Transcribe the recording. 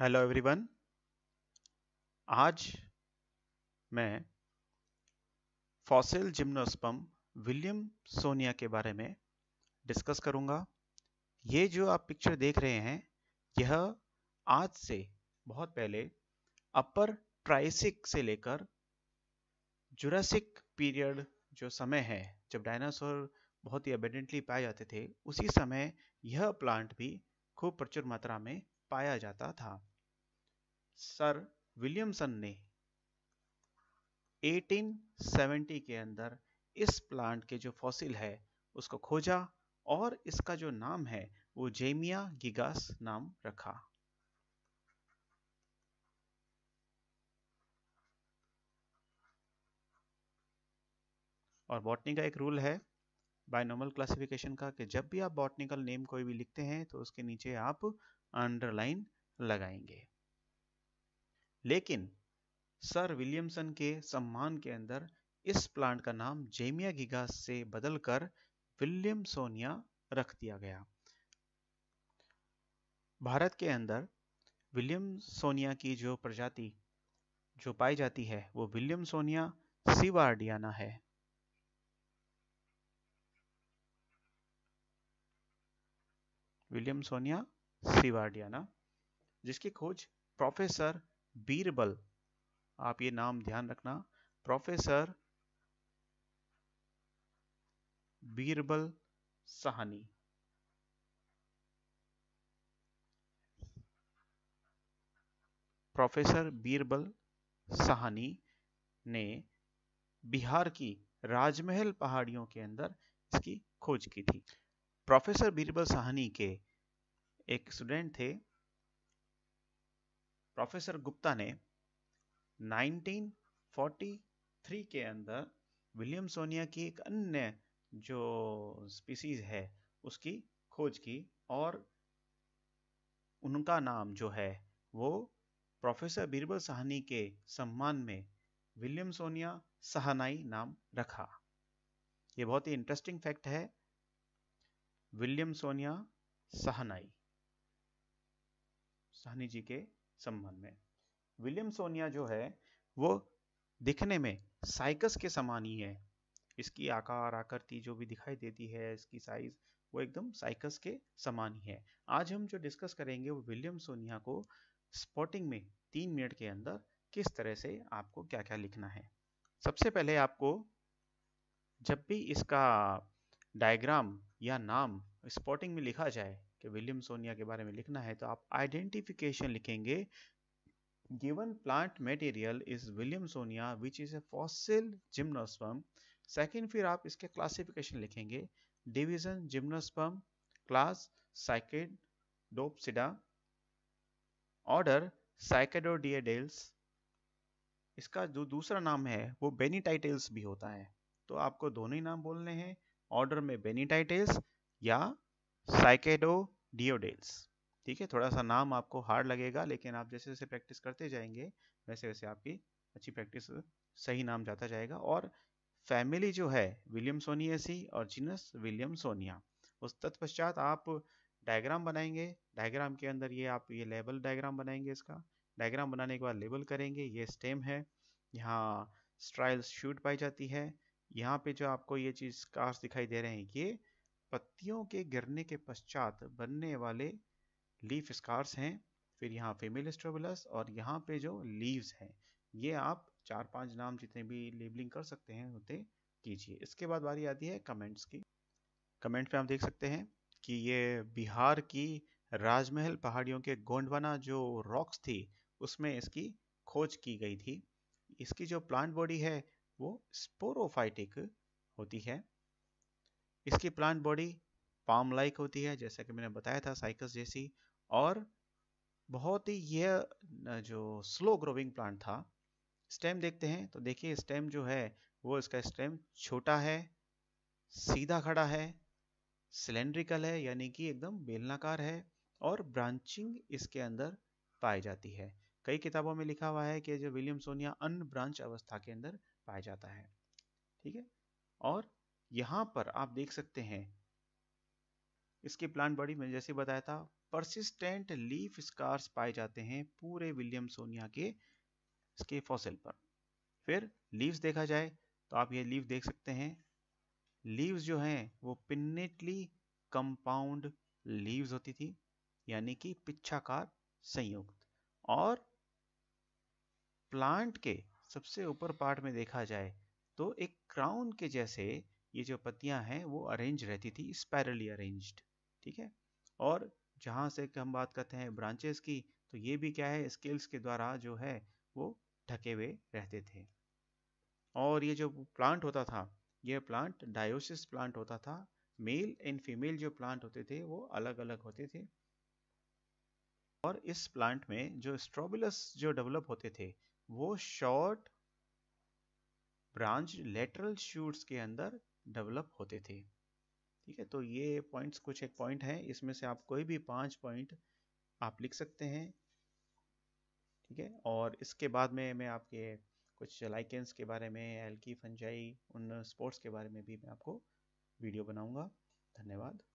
hello everyone आज मैं fossil gymnosperm William Sonia के बारे में डिस्कस करूंगा ये जो आप पिक्चर देख रहे हैं यह आज से बहुत पहले अपर ट्राइसिक से लेकर जुरासिक पीरियड जो समय है जब डायनासोर बहुत ही एबिडेंटली पाए जाते थे उसी समय यह प्लांट भी खूब प्रचुर मात्रा में पाया जाता था सर विलियमसन ने 1870 के अंदर इस प्लांट के जो फॉसिल है उसको खोजा और इसका जो नाम है वो जेमिया गिगास नाम रखा और बॉटनी का एक रूल है बायनोमल क्लासिफिकेशन का कि जब भी आप बॉटनिकल नेम कोई भी लिखते हैं तो उसके नीचे आप अंडरलाइन लगाएंगे लेकिन सर विलियमसन के सम्मान के अंदर इस प्लांट का नाम जेमिया गिगास से बदलकर विलियम सोनिया रख दिया गया भारत के अंदर विलियम सोनिया की जो प्रजाति जो पाई जाती है वो विलियम सोनिया सिवार्डियाना है विलियम सोनिया सिवाडियाना जिसकी खोज प्रोफेसर बीरबल आप ये नाम ध्यान रखना प्रोफेसर बीरबल सहानी प्रोफेसर बीरबल सहानी ने बिहार की राजमहल पहाड़ियों के अंदर इसकी खोज की थी प्रोफेसर बीरबल साहनी के एक स्टूडेंट थे प्रोफेसर गुप्ता ने 1943 के अंदर विलियम सोनिया की एक अन्य जो स्पीसीज है उसकी खोज की और उनका नाम जो है वो प्रोफेसर बीरबल साहनी के सम्मान में विलियम सोनिया सहनाई नाम रखा ये बहुत ही इंटरेस्टिंग फैक्ट है सोनिया सहनाई सहनी जी के संबंध में सोनिया जो है वो दिखने में साइकस के समान ही है इसकी आकार आकृति जो भी दिखाई देती है इसकी साइज वो एकदम साइकस के समान ही है आज हम जो डिस्कस करेंगे वो विलियम सोनिया को स्पॉटिंग में तीन मिनट के अंदर किस तरह से आपको क्या क्या लिखना है सबसे पहले आपको जब भी इसका डायग्राम या नाम स्पॉटिंग में लिखा जाए कि विलियम सोनिया के बारे में लिखना है तो आप आइडेंटिफिकेशन लिखेंगे given plant material is Williamsonia which is a fossil gymnosperm second फिर आप इसके क्लासिफिकेशन लिखेंगे division gymnosperm class Cycadopsida order Cycadeoidales इसका जो दूसरा नाम है वो बेनीटाइटेल्स भी होता है तो आपको दोनों ही नाम बोलने हैं ऑर्डर में बेनिटाइटेल्स या साइकेडोडियोडेल्स ठीक है थोड़ा सा नाम आपको हार्ड लगेगा लेकिन आप जैसे जैसे प्रैक्टिस करते जाएंगे वैसे वैसे आपकी अच्छी प्रैक्टिस सही नाम जाता जाएगा और फैमिली जो है विलियम सी और जीनस विलियम सोनिया उस तत्पश्चात आप डायग्राम बनाएंगे डायग्राम के अंदर ये आप ये लेबल डायग्राम बनाएंगे इसका डायग्राम बनाने के बाद लेबल करेंगे ये स्टेम है यहाँ स्ट्राइल्स शूट पाई जाती है यहाँ पे जो आपको ये चीज स्कार्स दिखाई दे रहे हैं ये पत्तियों के गिरने के पश्चात बनने वाले लीफ स्कार्स हैं फिर यहाँ फीमेल स्ट्रोबुलस और यहाँ पे जो लीव्स हैं ये आप चार पांच नाम जितने भी लेबलिंग कर सकते हैं उतने कीजिए इसके बाद बारी आती है कमेंट्स की कमेंट में आप देख सकते हैं कि ये बिहार की राजमहल पहाड़ियों के गोंडवाना जो रॉक्स थी उसमें इसकी खोज की गई थी इसकी जो प्लांट बॉडी है वो स्पोरोफाइटिक होती है इसकी प्लांट बॉडी पाम लाइक होती है जैसा कि मैंने बताया था साइकस जैसी और बहुत ही यह जो स्लो ग्रोविंग प्लांट था स्टेम देखते हैं तो देखिए स्टेम जो है वो इसका स्टेम छोटा है सीधा खड़ा है सिलेंड्रिकल है यानी कि एकदम बेलनाकार है और ब्रांचिंग इसके अंदर पाई जाती है कई किताबों में लिखा हुआ है कि जो विलियम सोनिया अन ब्रांच अवस्था के अंदर पाया जाता है ठीक है और यहाँ पर आप देख सकते हैं इसके प्लांट बॉडी में जैसे बताया था परसिस्टेंट लीफ स्कार्स पाए जाते हैं पूरे विलियम सोनिया के इसके फॉसिल पर फिर लीव्स देखा जाए तो आप ये लीव देख सकते हैं लीव्स जो हैं वो पिन्नेटली कंपाउंड लीव्स होती थी यानी कि पिछाकार संयुक्त और प्लांट के सबसे ऊपर पार्ट में देखा जाए तो एक क्राउन के जैसे ये जो पत्तियां हैं वो अरेंज रहती थी स्पैरली अरेंज्ड ठीक है और जहाँ से हम बात करते हैं ब्रांचेस की तो ये भी क्या है स्केल्स के द्वारा जो है वो ढके हुए रहते थे और ये जो प्लांट होता था ये प्लांट डायोसिस प्लांट होता था मेल एंड फीमेल जो प्लांट होते थे वो अलग अलग होते थे और इस प्लांट में जो स्ट्रोबिलस जो डेवलप होते थे वो शॉर्ट ब्रांच लेटरल शूट्स के अंदर डेवलप होते थे ठीक है तो ये पॉइंट्स कुछ एक पॉइंट हैं इसमें से आप कोई भी पांच पॉइंट आप लिख सकते हैं ठीक है और इसके बाद में मैं आपके कुछ लाइकेंस के बारे में एल्की फंजाई उन स्पोर्ट्स के बारे में भी मैं आपको वीडियो बनाऊंगा धन्यवाद